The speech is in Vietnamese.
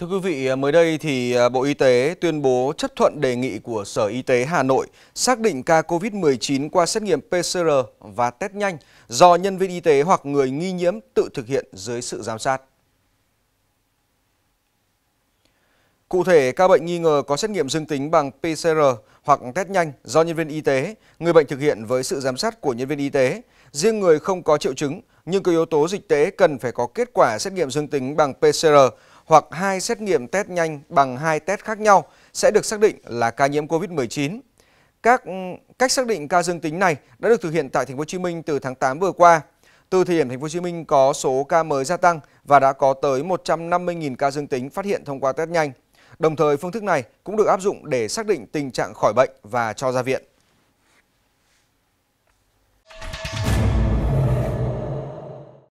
Thưa quý vị, à, mới đây thì à, Bộ Y tế tuyên bố chấp thuận đề nghị của Sở Y tế Hà Nội xác định ca COVID-19 qua xét nghiệm PCR và test nhanh do nhân viên y tế hoặc người nghi nhiễm tự thực hiện dưới sự giám sát. Cụ thể, ca bệnh nghi ngờ có xét nghiệm dương tính bằng PCR hoặc test nhanh do nhân viên y tế, người bệnh thực hiện với sự giám sát của nhân viên y tế. Riêng người không có triệu chứng nhưng có yếu tố dịch tễ cần phải có kết quả xét nghiệm dương tính bằng PCR hoặc hai xét nghiệm test nhanh bằng hai test khác nhau sẽ được xác định là ca nhiễm COVID-19. Các cách xác định ca dương tính này đã được thực hiện tại thành phố Hồ Chí Minh từ tháng 8 vừa qua. Từ thời điểm thành phố Hồ Chí Minh có số ca mới gia tăng và đã có tới 150.000 ca dương tính phát hiện thông qua test nhanh. Đồng thời phương thức này cũng được áp dụng để xác định tình trạng khỏi bệnh và cho ra viện.